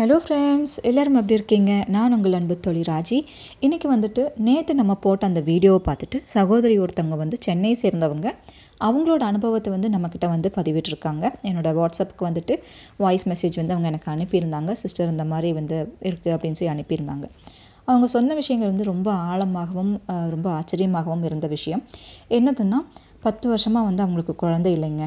hello friends எல்லோரும் எப்படி இருக்கீங்க நான் உங்கள் அன்பு தொழில் ராஜி இன்றைக்கி வந்துட்டு நேற்று நம்ம போட்ட அந்த வீடியோவை பார்த்துட்டு சகோதரி ஒருத்தவங்க வந்து சென்னை சேர்ந்தவங்க அவங்களோட அனுபவத்தை வந்து நம்மக்கிட்ட வந்து பதிவிட்டிருக்காங்க என்னோடய வாட்ஸ்அப்புக்கு வந்துட்டு வாய்ஸ் மெசேஜ் வந்து அவங்க எனக்கு அனுப்பியிருந்தாங்க சிஸ்டர் இந்த மாதிரி வந்து இருக்குது அப்படின்னு சொல்லி அனுப்பியிருந்தாங்க அவங்க சொன்ன விஷயங்கள் வந்து ரொம்ப ஆழமாகவும் ரொம்ப ஆச்சரியமாகவும் இருந்த விஷயம் என்னதுன்னா பத்து வருஷமாக வந்து அவங்களுக்கு குழந்தை இல்லைங்க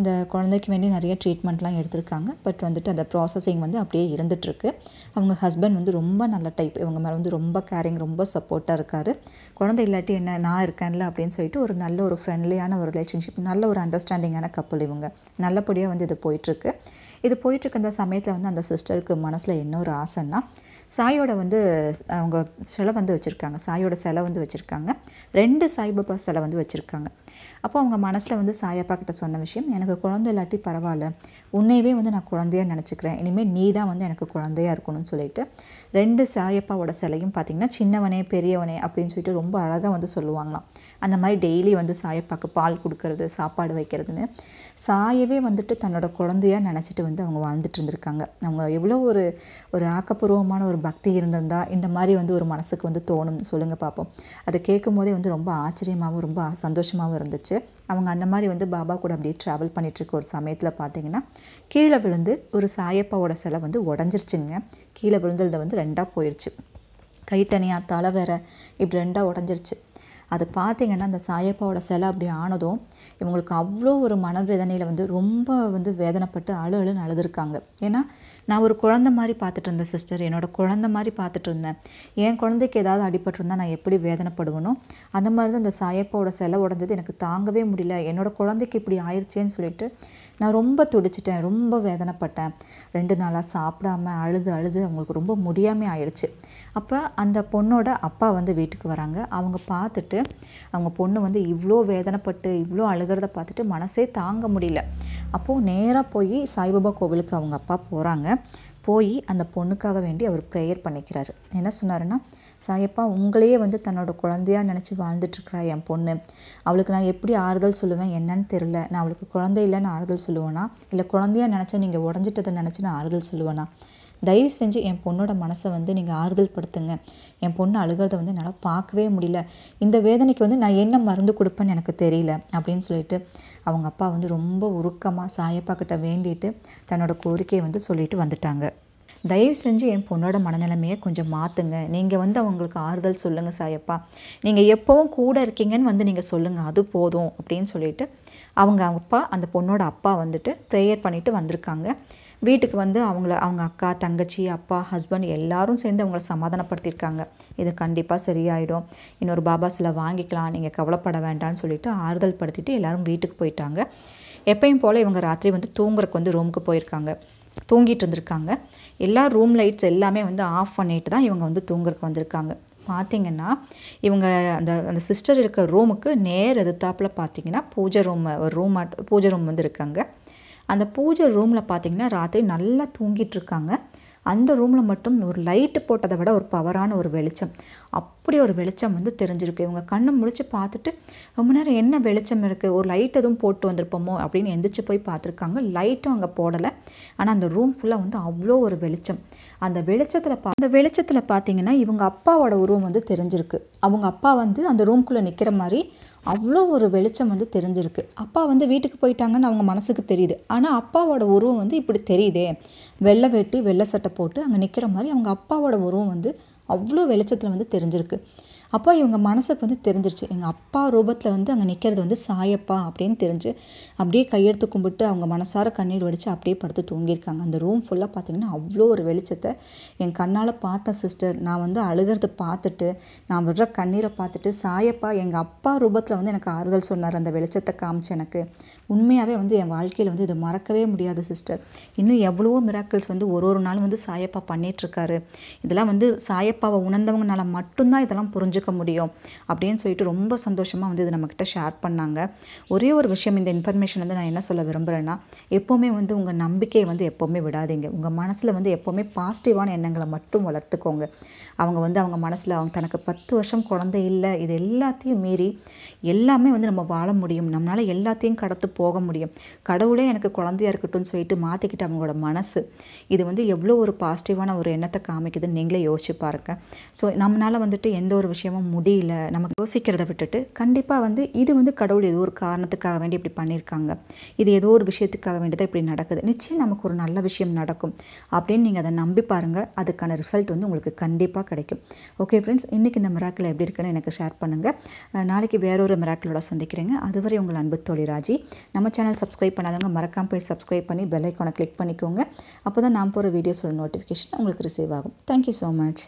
இந்த குழந்தைக்கு வேண்டி நிறைய ட்ரீட்மெண்ட்லாம் எடுத்திருக்காங்க பட் வந்துட்டு அந்த ப்ராசஸிங் வந்து அப்படியே இருந்துகிட்ருக்கு அவங்க ஹஸ்பண்ட் வந்து ரொம்ப நல்ல டைப் இவங்க மேலே வந்து ரொம்ப கேரிங் ரொம்ப சப்போர்ட்டாக இருக்கார் குழந்தை இல்லாட்டி என்ன நான் இருக்கேன்ல அப்படின்னு சொல்லிட்டு ஒரு நல்ல ஒரு ஃப்ரெண்ட்லியான ஒரு ரிலேஷன்ஷிப் நல்ல ஒரு அண்டர்ஸ்டாண்டிங்கான கப்பல் இவங்க நல்லபடியாக வந்து இது போயிட்டுருக்கு இது போயிட்டுருக்க இந்த சமயத்தில் வந்து அந்த சிஸ்டருக்கு மனசில் என்ன ஒரு ஆசைன்னா சாயோட வந்து அவங்க சிலை வந்து வச்சுருக்காங்க சாயோட சிலை வந்து வச்சுருக்காங்க ரெண்டு சாய்பாபா சிலை வந்து வச்சுருக்காங்க அப்போ அவங்க மனசில் வந்து சாயப்பா கிட்ட சொன்ன விஷயம் எனக்கு குழந்தை இல்லாட்டி பரவாயில்ல உன்னையவே வந்து நான் குழந்தையாக நினச்சிக்கிறேன் இனிமேல் நீ தான் வந்து எனக்கு குழந்தையாக இருக்கணும்னு சொல்லிட்டு ரெண்டு சாயப்பாவோட சிலையும் பார்த்திங்கன்னா சின்னவனே பெரியவனே அப்படின்னு சொல்லிட்டு ரொம்ப அழகாக வந்து சொல்லுவாங்களாம் அந்த மாதிரி டெய்லி வந்து சாயப்பாவுக்கு பால் கொடுக்கறது சாப்பாடு வைக்கிறதுன்னு சாயவே வந்துட்டு தன்னோட குழந்தையாக நினச்சிட்டு வந்து அவங்க வாழ்ந்துட்டு இருந்திருக்காங்க அவங்க எவ்வளோ ஒரு ஒரு ஆக்கப்பூர்வமான ஒரு பக்தி இருந்திருந்தா இந்த மாதிரி வந்து ஒரு மனசுக்கு வந்து தோணும்னு சொல்லுங்கள் பார்ப்போம் அதை கேட்கும் போதே வந்து ரொம்ப ஆச்சரியமாகவும் ரொம்ப சந்தோஷமாகவும் இருந்துச்சு ஆரம்பிச்சிருச்சு அவங்க அந்த மாதிரி வந்து பாபா கூட அப்படியே ட்ராவல் பண்ணிகிட்ருக்க ஒரு சமயத்தில் பார்த்தீங்கன்னா கீழே விழுந்து ஒரு சாயப்பாவோட சிலை வந்து உடஞ்சிருச்சுங்க கீழே விழுந்ததில் வந்து ரெண்டாக போயிடுச்சு கை தனியாக தலை வேற இப்படி ரெண்டாக உடஞ்சிருச்சு அது பார்த்திங்கன்னா அந்த சாயப்பாவோட சிலை அப்படி ஆனதும் இவங்களுக்கு அவ்வளோ ஒரு மனவேதனையில் வந்து ரொம்ப வந்து வேதனைப்பட்டு அழு அழுன்னு அழுதுருக்காங்க ஏன்னா நான் ஒரு குழந்த மாதிரி பார்த்துட்டு இருந்தேன் சிஸ்டர் என்னோடய குழந்த மாதிரி பார்த்துட்டு இருந்தேன் என் குழந்தைக்கு ஏதாவது அடிபட்டிருந்தால் நான் எப்படி வேதனைப்படுவனோ அந்த மாதிரி தான் அந்த சாயப்பாவோட சிலை உடஞ்சது எனக்கு தாங்கவே முடியல என்னோடய குழந்தைக்கு இப்படி ஆயிடுச்சேன்னு சொல்லிட்டு நான் ரொம்ப துடிச்சிட்டேன் ரொம்ப வேதனைப்பட்டேன் ரெண்டு நாளாக சாப்பிடாம அழுது அழுது அவங்களுக்கு ரொம்ப முடியாமல் ஆயிடுச்சு அப்போ அந்த பொண்ணோட அப்பா வந்து வீட்டுக்கு வராங்க அவங்க பார்த்துட்டு பார்த்துட்டு அவங்க பொண்ணு வந்து இவ்வளோ வேதனைப்பட்டு இவ்வளோ அழுகிறத பார்த்துட்டு மனசே தாங்க முடியல அப்போது நேராக போய் சாய்பாபா கோவிலுக்கு அவங்க அப்பா போகிறாங்க போய் அந்த பொண்ணுக்காக வேண்டி அவர் ப்ரேயர் பண்ணிக்கிறாரு என்ன சொன்னாருன்னா சாயப்பா உங்களையே வந்து தன்னோட குழந்தையாக நினச்சி வாழ்ந்துட்டுருக்குறா என் பொண்ணு அவளுக்கு நான் எப்படி ஆறுதல் சொல்லுவேன் என்னன்னு தெரில நான் அவளுக்கு குழந்தை இல்லைன்னு ஆறுதல் சொல்லுவேனா இல்லை குழந்தையாக நினச்சா நீங்கள் உடஞ்சிட்டதை நினச்சி நான் ஆறுதல் சொல்லுவேனா தயவு செஞ்சு என் பொண்ணோட மனசை வந்து நீங்கள் ஆறுதல் படுத்துங்க என் பொண்ணு அழுகிறத வந்து என்னால் பார்க்கவே முடியல இந்த வேதனைக்கு வந்து நான் என்ன மருந்து கொடுப்பேன்னு எனக்கு தெரியல அப்படின்னு சொல்லிட்டு அவங்க அப்பா வந்து ரொம்ப உருக்கமாக சாயப்பா கிட்ட வேண்டிட்டு தன்னோட கோரிக்கையை வந்து சொல்லிட்டு வந்துட்டாங்க தயவு செஞ்சு என் பொண்ணோட மனநிலைமையை கொஞ்சம் மாற்றுங்க நீங்கள் வந்து அவங்களுக்கு ஆறுதல் சொல்லுங்கள் சாயப்பா நீங்கள் எப்போவும் கூட இருக்கீங்கன்னு வந்து நீங்கள் சொல்லுங்கள் அது போதும் அப்படின்னு சொல்லிட்டு அவங்க அப்பா அந்த பொண்ணோட அப்பா வந்துட்டு ப்ரேயர் பண்ணிவிட்டு வந்திருக்காங்க வீட்டுக்கு வந்து அவங்கள அவங்க அக்கா தங்கச்சி அப்பா ஹஸ்பண்ட் எல்லாரும் சேர்ந்து அவங்கள சமாதானப்படுத்தியிருக்காங்க இது கண்டிப்பாக சரியாயிடும் இன்னொரு பாபா சில வாங்கிக்கலாம் நீங்கள் கவலைப்பட வேண்டாம்னு சொல்லிட்டு ஆறுதல் படுத்திட்டு எல்லோரும் வீட்டுக்கு போயிட்டாங்க எப்பயும் போல் இவங்க ராத்திரி வந்து தூங்குறக்கு வந்து ரூமுக்கு போயிருக்காங்க தூங்கிட்டு இருந்திருக்காங்க எல்லா ரூம் லைட்ஸ் எல்லாமே வந்து ஆஃப் பண்ணிட்டு தான் இவங்க வந்து தூங்குறக்கு வந்திருக்காங்க பார்த்திங்கன்னா இவங்க அந்த அந்த சிஸ்டர் இருக்கிற ரூமுக்கு நேர் எதிர்த்தாப்பில் பார்த்தீங்கன்னா பூஜை ரூம் ரூம் பூஜை ரூம் வந்து இருக்காங்க அந்த பூஜை ரூமில் பார்த்திங்கன்னா ராத்திரி நல்லா தூங்கிட்டு இருக்காங்க அந்த ரூமில் மட்டும் ஒரு லைட்டு போட்டதை விட ஒரு பவரான ஒரு வெளிச்சம் அப்படி ஒரு வெளிச்சம் வந்து தெரிஞ்சிருக்கு இவங்க கண்ணை முடிச்சு பார்த்துட்டு ரொம்ப நேரம் என்ன வெளிச்சம் இருக்குது ஒரு லைட் எதுவும் போட்டு வந்திருப்போமோ அப்படின்னு எந்திரிச்சு போய் பார்த்துருக்காங்க லைட்டும் அங்கே போடலை ஆனால் அந்த ரூம் ஃபுல்லாக வந்து அவ்வளோ ஒரு வெளிச்சம் அந்த வெளிச்சத்தில் பா அந்த வெளிச்சத்தில் பார்த்தீங்கன்னா இவங்க அப்பாவோட உருவம் வந்து தெரிஞ்சிருக்கு அவங்க அப்பா வந்து அந்த ரூம்குள்ளே நிற்கிற மாதிரி அவ்வளோ ஒரு வெளிச்சம் வந்து தெரிஞ்சிருக்கு அப்பா வந்து வீட்டுக்கு போயிட்டாங்கன்னு அவங்க மனசுக்கு தெரியுது ஆனால் அப்பாவோட உருவம் வந்து இப்படி தெரியுதே வெள்ளை வெட்டி வெள்ளை சட்டை போட்டு அங்கே நிற்கிற மாதிரி அவங்க அப்பாவோட உருவம் வந்து அவ்வளோ வெளிச்சத்தில் வந்து தெரிஞ்சிருக்கு அப்போ இவங்க மனசுக்கு வந்து தெரிஞ்சிருச்சு எங்கள் அப்பா ரூபத்தில் வந்து அங்கே நிற்கிறது வந்து சாயப்பா அப்படின்னு தெரிஞ்சு அப்படியே கையெடுத்து கும்பிட்டு அவங்க மனசார கண்ணீர் வடித்து அப்படியே படுத்து தூங்கியிருக்காங்க அந்த ரூம் ஃபுல்லாக பார்த்திங்கன்னா அவ்வளோ ஒரு வெளிச்சத்தை என் கண்ணால் பார்த்தேன் சிஸ்டர் நான் வந்து அழுகிறத பார்த்துட்டு நான் விடுற கண்ணீரை பார்த்துட்டு சாயப்பா எங்கள் அப்பா ரூபத்தில் வந்து எனக்கு ஆறுதல் சொன்னார் அந்த வெளிச்சத்தை காமிச்சு எனக்கு உண்மையாகவே வந்து என் வாழ்க்கையில் வந்து இது மறக்கவே முடியாது சிஸ்டர் இன்னும் எவ்வளவோ மிராக்கிள்ஸ் வந்து ஒரு ஒரு நாளும் வந்து சாயப்பா பண்ணிகிட்ருக்காரு இதெல்லாம் வந்து சாயப்பாவை உணர்ந்தவங்கனால மட்டும்தான் இதெல்லாம் புரிஞ்சு தெரிஞ்சுக்க முடியும் அப்படின்னு சொல்லிட்டு ரொம்ப சந்தோஷமாக வந்து இது நம்மக்கிட்ட ஷேர் பண்ணாங்க ஒரே ஒரு விஷயம் இந்த இன்ஃபர்மேஷன் வந்து நான் என்ன சொல்ல விரும்புகிறேன்னா எப்போவுமே வந்து உங்கள் நம்பிக்கையை வந்து எப்போவுமே விடாதீங்க உங்கள் மனசில் வந்து எப்போவுமே பாசிட்டிவான எண்ணங்களை மட்டும் வளர்த்துக்கோங்க அவங்க வந்து அவங்க மனசில் அவங்க தனக்கு பத்து வருஷம் குழந்தை இல்லை இது எல்லாத்தையும் மீறி எல்லாமே வந்து நம்ம வாழ முடியும் நம்மளால் எல்லாத்தையும் கடத்து போக முடியும் கடவுளே எனக்கு குழந்தையாக இருக்கட்டும்னு சொல்லிட்டு மாற்றிக்கிட்டு அவங்களோட மனசு இது வந்து எவ்வளோ ஒரு பாசிட்டிவான ஒரு எண்ணத்தை காமிக்குதுன்னு நீங்களே யோசிச்சு பாருங்க ஸோ நம்மளால் வந்துட்டு எந்த ஒரு விஷயம் விஷயமும் முடியல நமக்கு யோசிக்கிறத விட்டுட்டு கண்டிப்பாக வந்து இது வந்து கடவுள் ஏதோ ஒரு காரணத்துக்காக வேண்டி இப்படி பண்ணியிருக்காங்க இது ஏதோ ஒரு விஷயத்துக்காக வேண்டியது இப்படி நடக்குது நிச்சயம் நமக்கு ஒரு நல்ல விஷயம் நடக்கும் அப்படின்னு நீங்கள் அதை நம்பி பாருங்கள் அதுக்கான ரிசல்ட் வந்து உங்களுக்கு கண்டிப்பாக கிடைக்கும் ஓகே ஃப்ரெண்ட்ஸ் இன்றைக்கி இந்த மிராக்கில் எப்படி இருக்குன்னு எனக்கு ஷேர் பண்ணுங்கள் நாளைக்கு வேறொரு மிராக்கிளோட சந்திக்கிறேங்க அதுவரை உங்கள் அன்பு தோழி ராஜி நம்ம சேனல் சப்ஸ்கிரைப் பண்ணாதவங்க மறக்காமல் போய் சப்ஸ்கிரைப் பண்ணி பெல் ஐக்கானை கிளிக் பண்ணிக்கோங்க அப்போ தான் நான் போகிற வீடியோஸோட நோட்டிஃபிகேஷன் உங்களுக்கு ரிசீவ் ஆகும் தேங்க்யூ ஸோ மச்